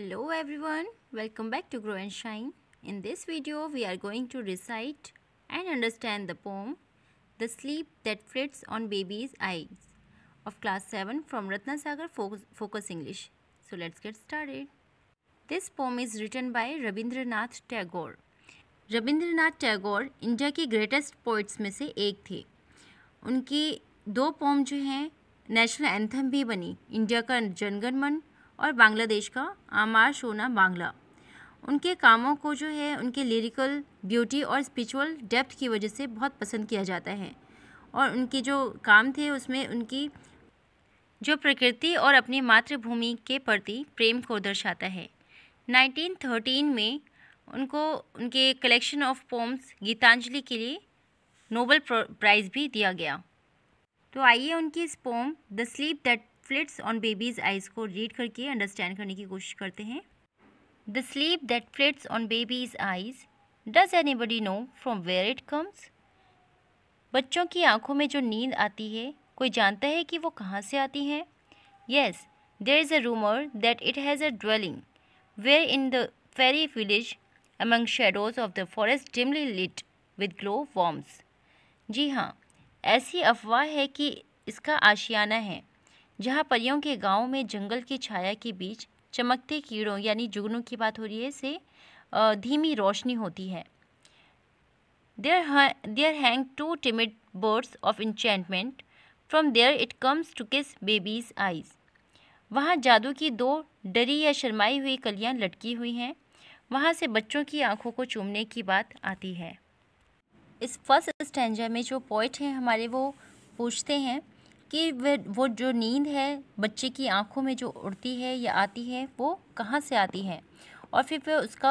Hello everyone, welcome back to Grow and Shine. In this video, we are going to recite and understand the poem The Sleep That Flits on Baby's Eyes of Class 7 from Ratnasagar Focus English. So let's get started. This poem is written by Rabindranath Tagore. Rabindranath Tagore India के greatest poets में से एक थे उनके दो pome जो हैं national anthem भी बनी इंडिया का जनगणमन और बांग्लादेश का आमार सोना बांग्ला उनके कामों को जो है उनके लिरिकल ब्यूटी और स्पिरिचुअल डेप्थ की वजह से बहुत पसंद किया जाता है और उनके जो काम थे उसमें उनकी जो प्रकृति और अपनी मातृभूमि के प्रति प्रेम को दर्शाता है 1913 में उनको उनके कलेक्शन ऑफ पोम्स गीतांजलि के लिए नोबल प्राइज़ भी दिया गया तो आइए उनकी इस poem the sleep that flits on baby's eyes को रीड करके अंडरस्टैंड करने की कोशिश करते हैं the sleep that flits on baby's eyes does anybody know from where it comes बच्चों की आंखों में जो नींद आती है कोई जानता है कि वो कहाँ से आती है yes there is a rumour that it has a dwelling where in the fairy village among shadows of the forest dimly lit with glow worms. जी हाँ ऐसी अफवाह है कि इसका आशियाना है जहां परियों के गांव में जंगल की छाया के बीच चमकते कीड़ों यानी जुगनू की बात हो रही है से धीमी रोशनी होती है there there hang two timid birds of enchantment from there it comes to kiss baby's eyes वहाँ जादू की दो डरी या शर्माई हुई कलियाँ लटकी हुई हैं वहाँ से बच्चों की आंखों को चूमने की बात आती है इस फर्स्ट स्टैंजा में जो पॉइंट हैं हमारे वो पूछते हैं कि वे वो जो नींद है बच्चे की आंखों में जो उड़ती है या आती है वो कहाँ से आती है और फिर वे उसका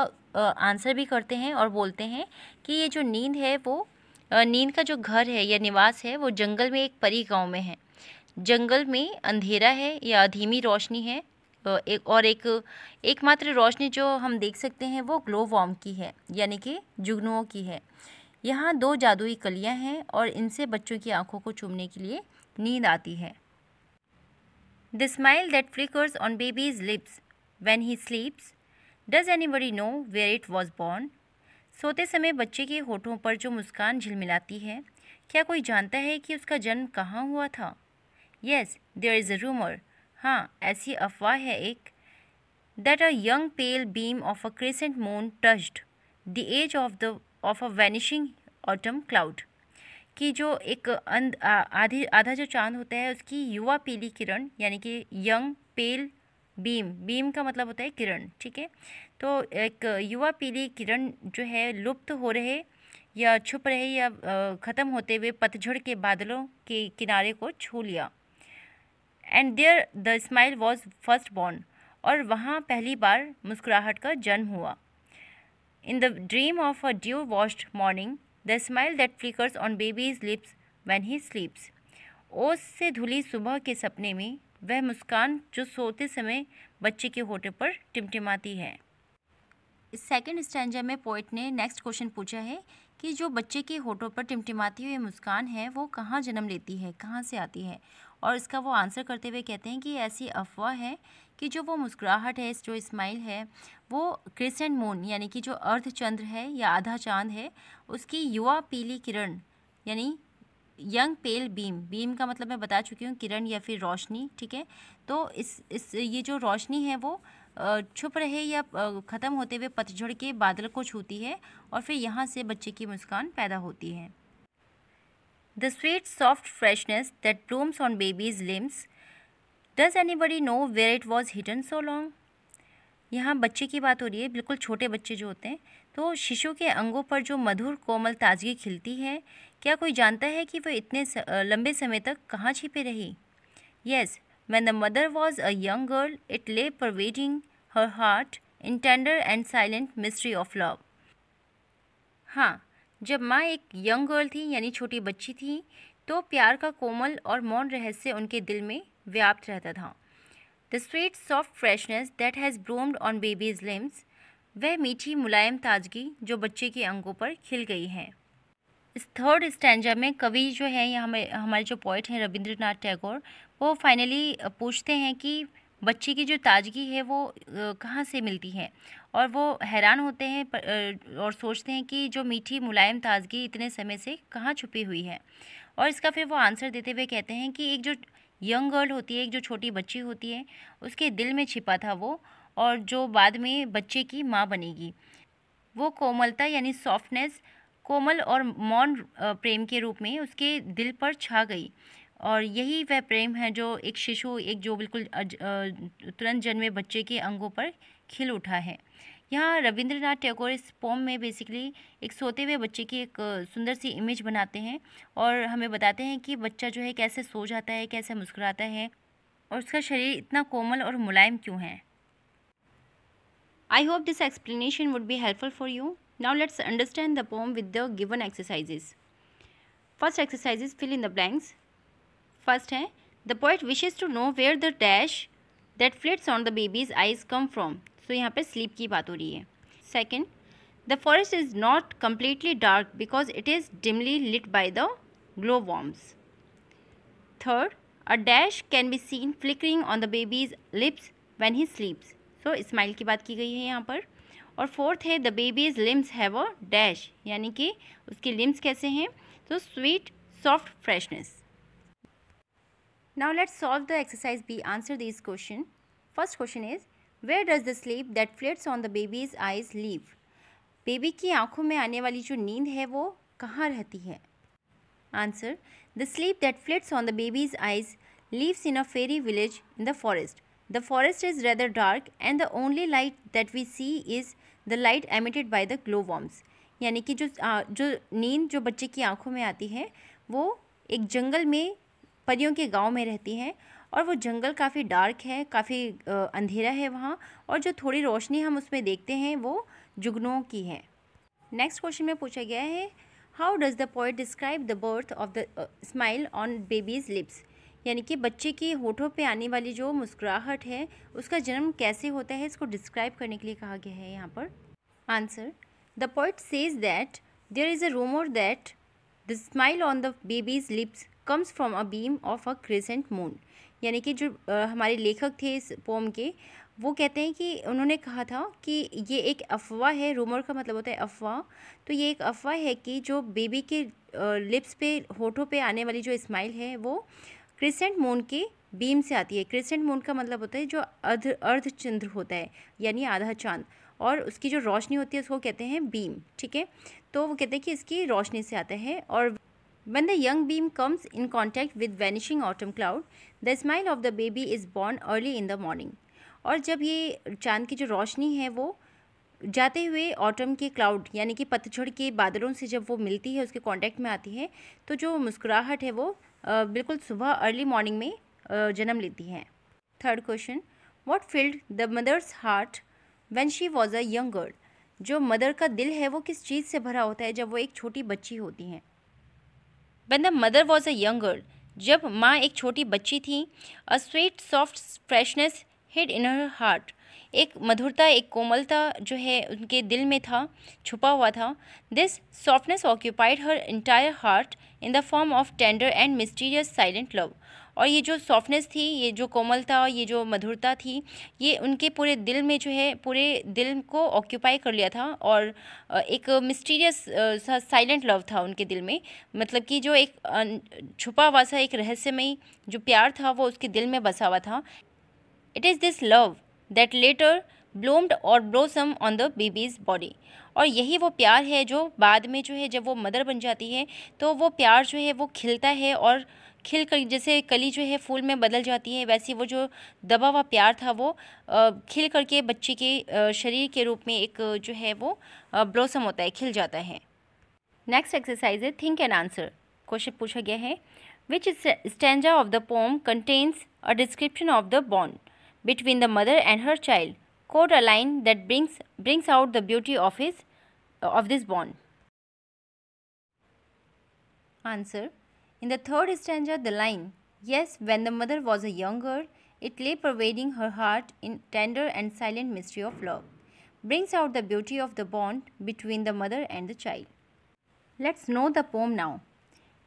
आंसर भी करते हैं और बोलते हैं कि ये जो नींद है वो नींद का जो घर है या निवास है वो जंगल में एक परी गांव में है जंगल में अंधेरा है या धीमी रोशनी है एक और एक एकमात्र रोशनी जो हम देख सकते हैं वो ग्लो वॉम की है यानी कि जुगनुओं की है यहाँ दो जादुई कलियाँ हैं और इनसे बच्चों की आंखों को चूमने के लिए नींद आती है the smile that flickers on baby's lips when he sleeps does anybody know where it was born सोते समय बच्चे के होठों पर जो मुस्कान झिलमिलाती है क्या कोई जानता है कि उसका जन्म कहाँ हुआ था yes there is a rumour हाँ ऐसी अफवाह है एक that a young pale beam of a crescent moon touched the edge of the of a vanishing autumn cloud कि जो एक अंध आधी आधा जो चांद होता है उसकी युवा पीली किरण यानी कि यंग पेल बीम बीम का मतलब होता है किरण ठीक है तो एक युवा पीली किरण जो है लुप्त हो रहे या छुप रहे या ख़त्म होते हुए पतझड़ के बादलों के किनारे को छू लिया and there the smile was first born और वहाँ पहली बार मुस्कुराहट का जन्म हुआ in the dream of a dew washed morning the smile that flickers on baby's lips when he sleeps ओस से धुली सुबह के सपने में वह मुस्कान जो सोते समय बच्चे के होठे पर टिमटिमाती है इस सेकेंड स्टैंडर्ड में पोइट ने नेक्स्ट क्वेश्चन पूछा है कि जो बच्चे के होठों पर टिमटिमाती हुई मुस्कान है वो कहाँ जन्म लेती है कहाँ से आती है और इसका वो आंसर करते हुए कहते हैं कि ऐसी अफवाह है कि जो वो मुस्कुराहट है जो स्माइल है वो क्रिसेंट मून यानी कि जो अर्ध चंद्र है या आधा चांद है उसकी युवा पीली किरण यानी यंग पेल बीम बीम का मतलब मैं बता चुकी हूँ किरण या फिर रोशनी ठीक है तो इस इस ये जो रोशनी है वो छुप रहे या ख़त्म होते हुए पतझड़ के बादल को छूती है और फिर यहाँ से बच्चे की मुस्कान पैदा होती है the sweet soft freshness that blooms on baby's limbs does anybody know where it was hidden so long यहाँ बच्चे की बात हो रही है बिल्कुल छोटे बच्चे जो होते हैं तो शिशु के अंगों पर जो मधुर कोमल ताजगी खिलती है क्या कोई जानता है कि वह इतने स, लंबे समय तक कहाँ छिपे रही yes when the mother was a young girl it lay waiting her heart in tender and silent mystery of love हाँ जब माँ एक यंग गर्ल थी यानी छोटी बच्ची थी तो प्यार का कोमल और मौन रहस्य उनके दिल में व्याप्त रहता था the sweet soft freshness that has bloomed on baby's limbs वह मीठी मुलायम ताजगी जो बच्चे के अंगों पर खिल गई है इस थर्ड स्टैंडर्ड में कवि जो है या हमारे जो पॉइट हैं रविंद्रनाथ टैगोर वो फाइनली पूछते हैं कि बच्चे की जो ताजगी है वो कहाँ से मिलती है और वो हैरान होते हैं और सोचते हैं कि जो मीठी मुलायम ताजगी इतने समय से कहाँ छुपी हुई है और इसका फिर वो आंसर देते हुए कहते हैं कि एक जो यंग गर्ल होती है एक जो छोटी बच्ची होती है उसके दिल में छिपा था वो और जो बाद में बच्चे की माँ बनेगी वो कोमलता यानी सॉफ्टनेस कोमल और मौन प्रेम के रूप में उसके दिल पर छा गई और यही वह प्रेम है जो एक शिशु एक जो बिल्कुल तुरंत जन्मे बच्चे के अंगों पर खिल उठा है यहाँ रविंद्रनाथ टैगोर इस पोम में बेसिकली एक सोते हुए बच्चे की एक सुंदर सी इमेज बनाते हैं और हमें बताते हैं कि बच्चा जो है कैसे सो जाता है कैसे मुस्कुराता है और उसका शरीर इतना कोमल और मुलायम क्यों है I hope this explanation would be helpful for you now let's understand the poem with the given exercises first exercises fill in the blanks first है the poet wishes to know where the dash that flits on the baby's eyes come from so तो यहाँ पे sleep की बात हो रही है second the forest is not completely dark because it is dimly lit by the glow worms third a dash can be seen flickering on the baby's lips when he sleeps so smile की बात की गई है यहाँ पर और fourth है the baby's limbs have a dash यानी कि उसके लिम्स कैसे हैं तो sweet soft freshness now let solve the exercise B answer this question first question is where does the sleep that flits on the baby's eyes live baby की आंखों में आने वाली जो नींद है वो कहाँ रहती है answer the sleep that flits on the baby's eyes lives in a fairy village in the forest the forest is rather dark and the only light that we see is the light emitted by the glow worms यानी कि जो जो नींद जो बच्चे की आंखों में आती है वो एक जंगल में परियों के गांव में रहती है और वो जंगल काफ़ी डार्क है काफ़ी अंधेरा है वहाँ और जो थोड़ी रोशनी हम उसमें देखते हैं वो जुगनों की है नेक्स्ट क्वेश्चन में पूछा गया है how does the poet describe the birth of the smile on baby's lips यानी कि बच्चे की होठों पे आने वाली जो मुस्कुराहट है उसका जन्म कैसे होता है इसको डिस्क्राइब करने के लिए कहा गया है यहाँ पर answer the poet says that there is a rumour that the smile on the baby's lips comes from a beam of a crescent moon यानी कि जो हमारे लेखक थे इस पोम के वो कहते हैं कि उन्होंने कहा था कि ये एक अफवाह है रूमर का मतलब होता है अफवाह तो ये एक अफवाह है कि जो बेबी के लिप्स पे होठों पे आने वाली जो स्माइल है वो क्रिसेंट मून के बीम से आती है क्रिसेंट मून का मतलब होता है जो अर्ध अर्ध चंद्र होता है यानी आधा चांद और उसकी जो रोशनी होती है उसको कहते हैं बीम ठीक है तो वो कहते हैं कि इसकी रोशनी से आता है और When the young beam comes in contact with vanishing autumn cloud, the smile of the baby is born early in the morning. और जब ये चांद की जो रोशनी है वो जाते हुए ऑटम के क्लाउड यानी कि पतझड़ के बादलों से जब वो मिलती है उसके कांटेक्ट में आती है तो जो मुस्कुराहट है वो बिल्कुल सुबह अर्ली मॉर्निंग में जन्म लेती है third question what filled the mother's heart when she was a young girl जो मदर का दिल है वो किस चीज़ से भरा होता है जब वो एक छोटी बच्ची होती हैं When the mother was a young girl, जब माँ एक छोटी बच्ची a sweet soft freshness hid in her heart. एक मधुरता एक कोमलता जो है उनके दिल में था छुपा हुआ था this softness occupied her entire heart in the form of tender and mysterious silent love और ये जो सॉफ्टनेस थी ये जो कोमलता ये जो मधुरता थी ये उनके पूरे दिल में जो है पूरे दिल को ऑक्यूपाई कर लिया था और एक मिस्टीरियस सा साइलेंट लव था उनके दिल में मतलब कि जो एक छुपा हुआ सा एक रहस्यमयी जो प्यार था वो उसके दिल में बसा हुआ था it is this love that later bloomed और blossom on the baby's body और यही वो प्यार है जो बाद में जो है जब वो मदर बन जाती है तो वो प्यार जो है वो खिलता है और खिल कर जैसे कली जो है फूल में बदल जाती है वैसे वो जो दबा हुआ प्यार था वो खिल करके बच्चे के शरीर के रूप में एक जो है वो ब्लोसम होता है खिल जाता है नेक्स्ट एक्सरसाइज है थिंक एंड आंसर क्वेश्चन पूछा गया है which stanza of the poem contains a description of the bond between the mother and her child. Quote a line that brings, brings out the beauty of, his, of this bond. Answer In the third stanza, the line, Yes, when the mother was a young girl, it lay pervading her heart in tender and silent mystery of love, brings out the beauty of the bond between the mother and the child. Let's know the poem now.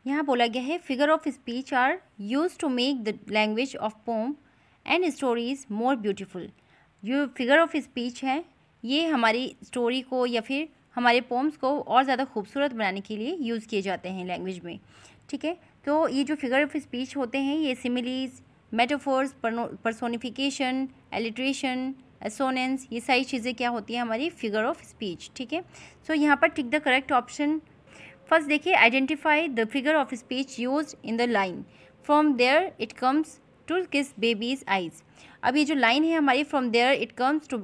यहाँ बोला गया है figure of speech are use to make the language of poem and story is more beautiful जो figure of speech है ये हमारी story को या फिर हमारे पोम्स को और ज़्यादा खूबसूरत बनाने के लिए यूज़ किए जाते हैं लैंग्वेज में ठीक है तो ये जो फिगर ऑफ स्पीच होते हैं ये similes metaphors personification alliteration assonance ये सारी चीज़ें क्या होती हैं हमारी फिगर ऑफ स्पीच ठीक है सो यहाँ पर tick the correct option first देखिए identify the figure of speech use in the line from there it comes to kiss baby's eyes अब ये जो लाइन है हमारी from there it comes to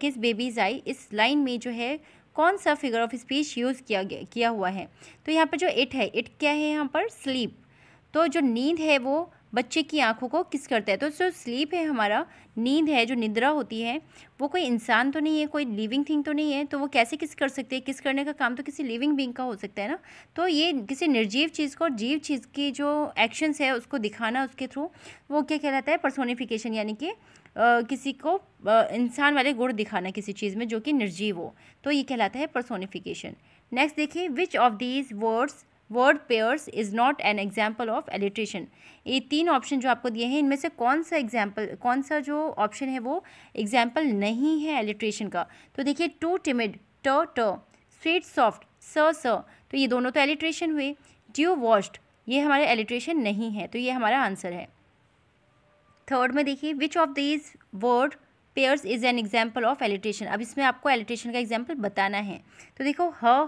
kiss baby's eye इस line में जो है कौन सा फिगर ऑफ स्पीच यूज़ किया किया हुआ है तो यहाँ पर जो इट है इट क्या है यहाँ पर स्लीप तो जो नींद है वो बच्चे की आंखों को किस करता है तो जो स्लीप है हमारा नींद है जो निद्रा होती है वो कोई इंसान तो नहीं है कोई लिविंग थिंग तो नहीं है तो वो कैसे किस कर सकते हैं किस करने का काम तो किसी लिविंग बींग का हो सकता है ना तो ये किसी निर्जीव चीज़ को और जीव चीज़ की जो एक्शंस है उसको दिखाना उसके थ्रू वो क्या कहलाता है पर्सोनिफिकेशन यानी कि किसी को इंसान वाले गुण दिखाना किसी चीज़ में जो कि निर्जीव हो तो ये कहलाता है पर्सोनिफिकेशन नेक्स्ट देखिए which of these words word pairs is not an example of alliteration ये तीन ऑप्शन जो आपको दिए हैं इनमें से कौन सा एग्जाम्पल कौन सा जो ऑप्शन है वो एग्जाम्पल नहीं है एलिट्रेशन का तो देखिए टू टिमिड ट ट स्वीट सॉफ्ट स स तो ये दोनों तो एलिट्रेशन हुए ड्यू वॉश्ड ये हमारे एलिट्रेशन नहीं है तो ये हमारा आंसर है थर्ड में देखिए which of these word pairs is an example of alliteration अब इसमें आपको एलिट्रेशन का एग्जाम्पल बताना है तो देखो ह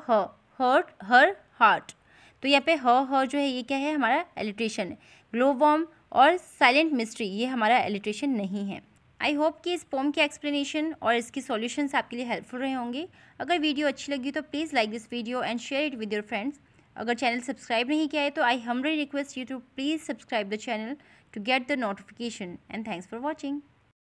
हर्ट हर हार्ट तो यहाँ पे ह ह जो है ये क्या है हमारा एलिट्रेशन ग्लो वॉर्म और साइलेंट मिस्ट्री ये हमारा एलिट्रेशन नहीं है आई होप कि इस पोम की एक्सप्लेनेशन और इसकी सॉल्यूशंस आपके लिए हेल्पफुल रहे होंगे अगर वीडियो अच्छी लगी तो please like this video and share it with your friends अगर चैनल सब्सक्राइब नहीं किया है तो I humbly request you to please subscribe the channel to get the notification and thanks for watching